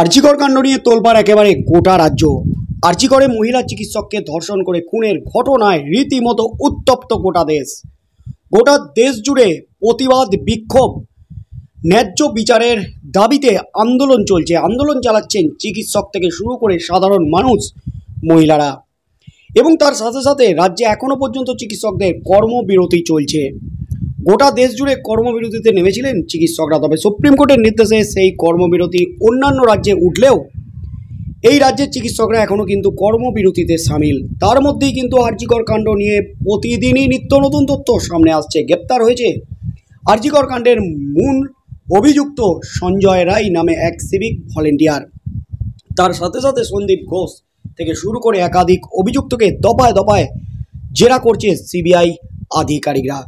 আর্চিকর কাণ্ড নিয়ে তোলপার একেবারে গোটা রাজ্য আর্চিকরে মহিলা চিকিৎসককে ধর্ষণ করে খুনের ঘটনায় রীতিমতো উত্তপ্ত গোটা দেশ গোটা দেশ জুড়ে প্রতিবাদ বিক্ষোভ ন্যায্য বিচারের দাবিতে আন্দোলন চলছে আন্দোলন চালাচ্ছেন চিকিৎসক থেকে শুরু করে সাধারণ মানুষ মহিলারা এবং তার সাথে সাথে রাজ্যে এখনও পর্যন্ত চিকিৎসকদের কর্মবিরতি চলছে গোটা দেশ জুড়ে কর্মবিরতিতে নেমেছিলেন চিকিৎসকরা তবে সুপ্রিম কোর্টের নির্দেশে সেই কর্মবিরতি অন্যান্য রাজ্যে উঠলেও এই রাজ্যের চিকিৎসকরা এখনও কিন্তু কর্মবিরতিতে সামিল তার মধ্যেই কিন্তু আর্জিকর কাণ্ড নিয়ে প্রতিদিনই নিত্য নতুন তথ্য সামনে আসছে গ্রেপ্তার হয়েছে আর্জিকর কাণ্ডের মূল অভিযুক্ত সঞ্জয় রায় নামে এক সিভিক ভলেন্টিয়ার তার সাথে সাথে সন্দীপ ঘোষ থেকে শুরু করে একাধিক অভিযুক্তকে দপায় দপায় জেরা করছে সিবিআই আধিকারিকরা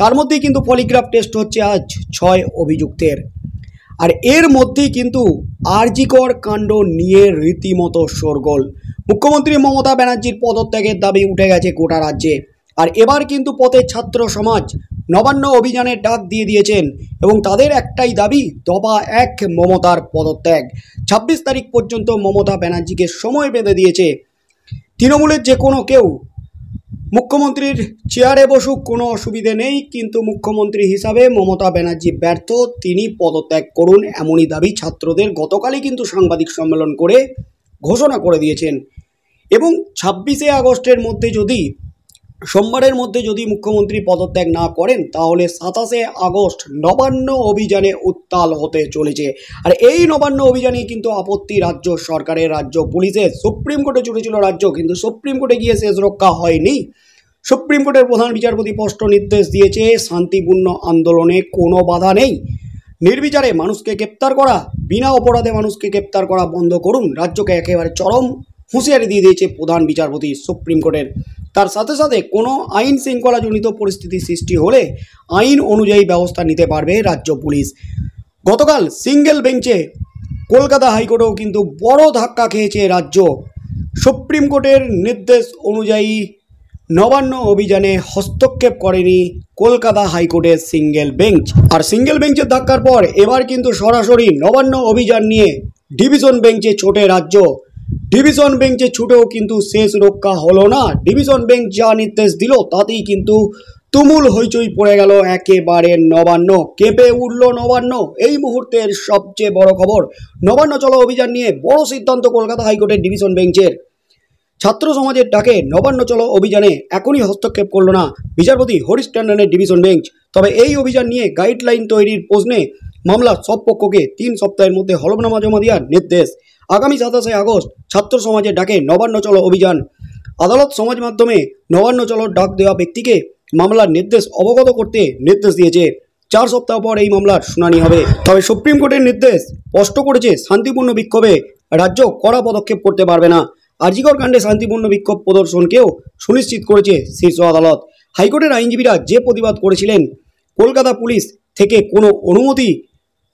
তার মধ্যেই কিন্তু পলিগ্রাফ টেস্ট হচ্ছে আজ ছয় অভিযুক্তের আর এর মধ্যেই কিন্তু আরজিকর কাণ্ড নিয়ে রীতিমতো শোরগোল মুখ্যমন্ত্রী মমতা ব্যানার্জির পদত্যাগের দাবি উঠে গেছে গোটা রাজ্যে আর এবার কিন্তু পথে ছাত্র সমাজ নবান্ন অভিযানের ডাক দিয়ে দিয়েছেন এবং তাদের একটাই দাবি দফা এক মমতার পদত্যাগ ২৬ তারিখ পর্যন্ত মমতা ব্যানার্জিকে সময় বেঁধে দিয়েছে তৃণমূলের যে কোনো কেউ মুখ্যমন্ত্রীর চেয়ারে বসুক কোনো অসুবিধে নেই কিন্তু মুখ্যমন্ত্রী হিসাবে মমতা ব্যানার্জি ব্যর্থ তিনি পদত্যাগ করুন এমনই দাবি ছাত্রদের গতকালই কিন্তু সাংবাদিক সম্মেলন করে ঘোষণা করে দিয়েছেন এবং ছাব্বিশে আগস্টের মধ্যে যদি সোমবারের মধ্যে যদি মুখ্যমন্ত্রী পদত্যাগ না করেন তাহলে সাতাশে আগস্ট নবান্ন অভিযানে উত্তাল হতে চলেছে আর এই নবান্ন অভিযানে কিন্তু আপত্তি রাজ্য সরকারের রাজ্য পুলিশের সুপ্রিম কোর্টে ছুটেছিল রাজ্য কিন্তু সুপ্রিম কোর্টে গিয়ে শেষ রক্ষা হয়নি সুপ্রিম কোর্টের প্রধান বিচারপতি স্পষ্ট নির্দেশ দিয়েছে শান্তিপূর্ণ আন্দোলনে কোনো বাধা নেই নির্বিচারে মানুষকে গ্রেপ্তার করা বিনা অপরাধে মানুষকে গ্রেপ্তার করা বন্ধ করুন রাজ্যকে একেবারে চরম হুঁশিয়ারি দিয়ে দিয়েছে প্রধান বিচারপতি সুপ্রিম কোর্টের তার সাথে সাথে কোনো আইন শৃঙ্খলাজনিত পরিস্থিতি সৃষ্টি হলে আইন অনুযায়ী ব্যবস্থা নিতে পারবে রাজ্য পুলিশ গতকাল সিঙ্গেল বেঞ্চে কলকাতা হাইকোর্টেও কিন্তু বড় ধাক্কা খেয়েছে রাজ্য সুপ্রিম কোর্টের নির্দেশ অনুযায়ী নবান্ন অভিযানে হস্তক্ষেপ করেনি কলকাতা হাইকোর্টের সিঙ্গেল বেঞ্চ আর সিঙ্গেল বেঞ্চের ধাক্কার পর এবার কিন্তু সরাসরি নবান্ন অভিযান নিয়ে ডিভিশন বেঞ্চে ছোটে রাজ্য ডিভিশন বেঞ্চে ছুটেও কিন্তু শেষ রক্ষা হলো না ডিভিশন বেঞ্চ যা নির্দেশ দিল তাতেই কিন্তু তুমুল হইচই পড়ে গেল একেবারে নবান্ন কেঁপে উঠল নবান্ন এই মুহূর্তের সবচেয়ে বড় খবর নবান্ন চলা অভিযান নিয়ে বড় সিদ্ধান্ত কলকাতা হাইকোর্টের ডিভিশন বেঞ্চের ছাত্র সমাজের ডাকে নবান্ন চলো অভিযানে এখনই হস্তক্ষেপ করল না বিচারপতি হরিশ ট্যান্ডনের ডিভিশন বেঞ্চ তবে এই অভিযান নিয়ে গাইডলাইন তৈরির প্রশ্নে মামলা সব পক্ষকে তিন সপ্তাহের মধ্যে হলফনামা জমা দেওয়ার নির্দেশ আগামী সাতাশে আগস্ট ছাত্র সমাজের ডাকে নবান্ন চলো অভিযান আদালত সমাজ মাধ্যমে নবান্ন চলো ডাক দেওয়া ব্যক্তিকে মামলার নির্দেশ অবগত করতে নির্দেশ দিয়েছে চার সপ্তাহ পর এই মামলার শুনানি হবে তবে সুপ্রিম কোর্টের নির্দেশ স্পষ্ট করেছে শান্তিপূর্ণ বিক্ষোভে রাজ্য কড়া পদক্ষেপ করতে পারবে না আর্জিকর কাণ্ডে শান্তিপূর্ণ বিক্ষোভ প্রদর্শনকেও সুনিশ্চিত করেছে শীর্ষ আদালত হাইকোর্টের আইনজীবীরা যে প্রতিবাদ করেছিলেন কলকাতা পুলিশ থেকে কোনো অনুমতি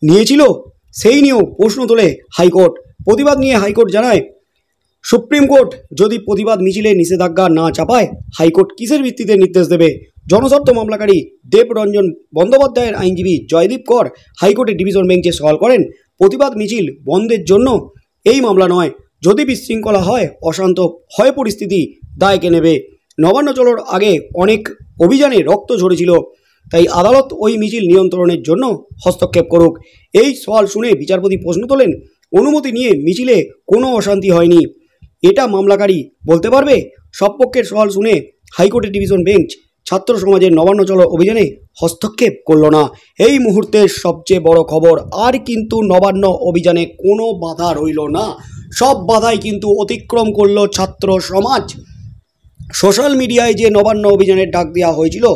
নিয়েছিল সেই নিয়েও প্রশ্ন তোলে হাইকোর্ট প্রতিবাদ নিয়ে হাইকোর্ট জানায় সুপ্রিম কোর্ট যদি প্রতিবাদ মিছিলে নিষেধাজ্ঞা না চাপায় হাইকোর্ট কিসের ভিত্তিতে নির্দেশ দেবে জনস্বার্থ মামলাকারী দেবরঞ্জন বন্দ্যোপাধ্যায়ের আইনজীবী জয়দীপ কর হাইকোর্টের ডিভিশন বেঞ্চে সওয়াল করেন প্রতিবাদ মিছিল বন্ধের জন্য এই মামলা নয় যদি বিশৃঙ্খলা হয় অশান্ত হয় পরিস্থিতি দায় কে নেবে নবান্ন চলোর আগে অনেক অভিযানে রক্ত ঝরেছিল তাই আদালত ওই মিছিল নিয়ন্ত্রণের জন্য হস্তক্ষেপ করুক এই সওয়াল শুনে বিচারপতি প্রশ্ন তোলেন অনুমতি নিয়ে মিছিলে কোনো অশান্তি হয়নি এটা মামলাকারী বলতে পারবে সব পক্ষের সওয়াল শুনে হাইকোর্টের ডিভিশন বেঞ্চ ছাত্র সমাজের নবান্ন চলো অভিযানে হস্তক্ষেপ করল না এই মুহূর্তে সবচেয়ে বড় খবর আর কিন্তু নবান্ন অভিযানে কোনো বাধা রইল না সব বাধাই কিন্তু অতিক্রম করল ছাত্র সমাজ সোশ্যাল মিডিয়ায় যে নবান্ন অভিযানের ডাক দেওয়া হয়েছিল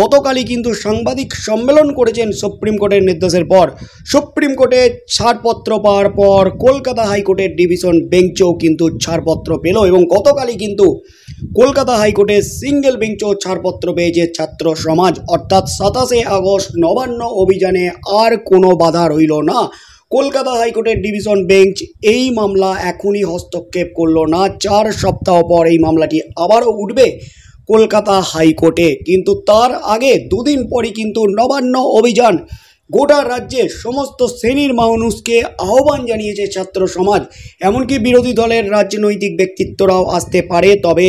গতকালই কিন্তু সাংবাদিক সম্মেলন করেছেন সুপ্রিম কোর্টের নির্দেশের পর সুপ্রিম কোর্টে ছাড়পত্র পাওয়ার পর কলকাতা হাইকোর্টের ডিভিশন বেঞ্চও কিন্তু ছাড়পত্র পেল এবং গতকালই কিন্তু কলকাতা হাইকোর্টে সিঙ্গেল বেঞ্চও ছাড়পত্র পেয়েছে ছাত্র সমাজ অর্থাৎ সাতাশে আগস্ট নবান্ন অভিযানে আর কোনো বাধা রইল না কলকাতা হাইকোর্টের ডিভিশন বেঞ্চ এই মামলা এখনই হস্তক্ষেপ করল না চার সপ্তাহ পর এই মামলাটি আবারও উঠবে কলকাতা হাইকোর্টে কিন্তু তার আগে দুদিন পরই কিন্তু নবান্ন অভিযান গোটা রাজ্যে সমস্ত শ্রেণীর মানুষকে আহ্বান জানিয়েছে ছাত্র সমাজ এমনকি বিরোধী দলের রাজনৈতিক ব্যক্তিত্বরাও আসতে পারে তবে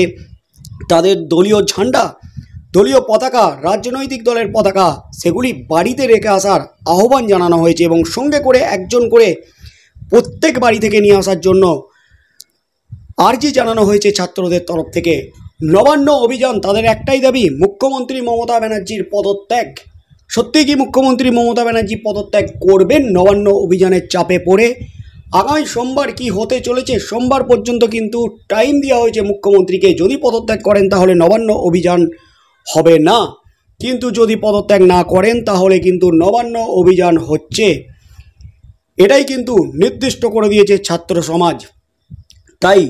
তাদের দলীয় ঝান্ডা দলীয় পতাকা রাজনৈতিক দলের পতাকা সেগুলি বাড়িতে রেখে আসার আহ্বান জানানো হয়েছে এবং সঙ্গে করে একজন করে প্রত্যেক বাড়ি থেকে নিয়ে আসার জন্য আর্জি জানানো হয়েছে ছাত্রদের তরফ থেকে নবান্ন অভিযান তাদের একটাই দাবি মুখ্যমন্ত্রী মমতা ব্যানার্জির পদত্যাগ সত্যি কি মুখ্যমন্ত্রী মমতা ব্যানার্জি পদত্যাগ করবেন নবান্ন অভিযানের চাপে পড়ে আগামী সোমবার কি হতে চলেছে সোমবার পর্যন্ত কিন্তু টাইম দেওয়া হয়েছে মুখ্যমন্ত্রীকে যদি পদত্যাগ করেন তাহলে নবান্ন অভিযান হবে না কিন্তু যদি পদত্যাগ না করেন তাহলে কিন্তু নবান্ন অভিযান হচ্ছে এটাই কিন্তু নির্দিষ্ট করে দিয়েছে ছাত্র সমাজ তাই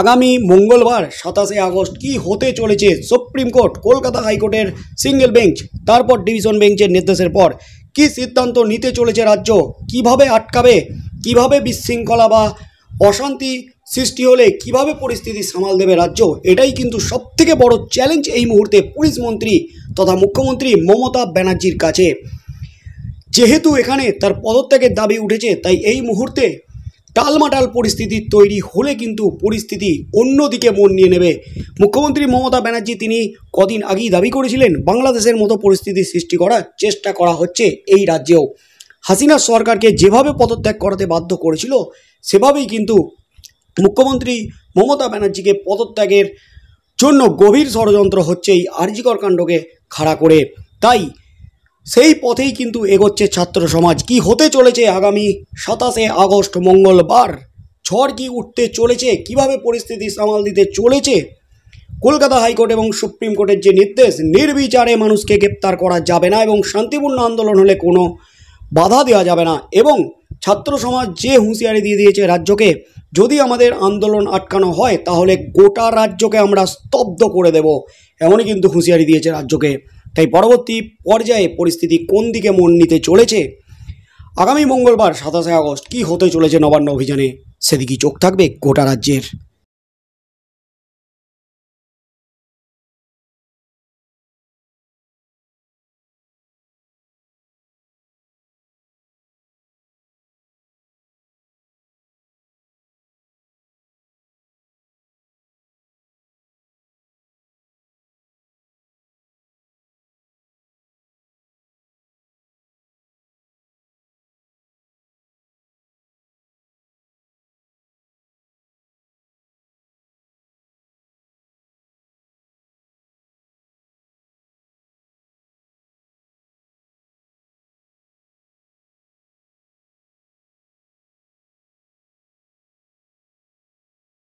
আগামী মঙ্গলবার সাতাশে আগস্ট কি হতে চলেছে সুপ্রিম কোর্ট কলকাতা হাইকোর্টের সিঙ্গেল বেঞ্চ তারপর ডিভিশন বেঞ্চের নির্দেশের পর কি সিদ্ধান্ত নিতে চলেছে রাজ্য কিভাবে আটকাবে কিভাবে বিশৃঙ্খলা বা অশান্তি সৃষ্টি হলে কিভাবে পরিস্থিতি সামাল দেবে রাজ্য এটাই কিন্তু সবথেকে বড় চ্যালেঞ্জ এই মুহূর্তে পুলিশ মন্ত্রী তথা মুখ্যমন্ত্রী মমতা ব্যানার্জির কাছে যেহেতু এখানে তার পদত্যাগের দাবি উঠেছে তাই এই মুহূর্তে টালমাটাল পরিস্থিতি তৈরি হলে কিন্তু পরিস্থিতি অন্যদিকে মন নিয়ে নেবে মুখ্যমন্ত্রী মমতা ব্যানার্জি তিনি কদিন আগেই দাবি করেছিলেন বাংলাদেশের মতো পরিস্থিতি সৃষ্টি করার চেষ্টা করা হচ্ছে এই রাজ্যেও হাসিনা সরকারকে যেভাবে পদত্যাগ করাতে বাধ্য করেছিল সেভাবেই কিন্তু মুখ্যমন্ত্রী মমতা ব্যানার্জিকে পদত্যাগের জন্য গভীর ষড়যন্ত্র হচ্ছে এই আরজিকর কাণ্ডকে খাড়া করে তাই সেই পথেই কিন্তু এগোচ্ছে ছাত্র সমাজ কি হতে চলেছে আগামী সাতাশে আগস্ট মঙ্গলবার ঝড় কি উঠতে চলেছে কিভাবে পরিস্থিতি সামাল দিতে চলেছে কলকাতা হাইকোর্ট এবং সুপ্রিম কোর্টের যে নির্দেশ নির্বিচারে মানুষকে গ্রেপ্তার করা যাবে না এবং শান্তিপূর্ণ আন্দোলন হলে কোনো বাধা দেওয়া যাবে না এবং ছাত্র সমাজ যে হুঁশিয়ারি দিয়ে দিয়েছে রাজ্যকে যদি আমাদের আন্দোলন আটকানো হয় তাহলে গোটা রাজ্যকে আমরা স্তব্ধ করে দেব এমনই কিন্তু হুঁশিয়ারি দিয়েছে রাজ্যকে তাই পরবর্তী পর্যায়ে পরিস্থিতি কোন দিকে মন নিতে চলেছে আগামী মঙ্গলবার সাতাশে আগস্ট কি হতে চলেছে নবান্ন অভিযানে সেদিকে চোখ থাকবে গোটা রাজ্যের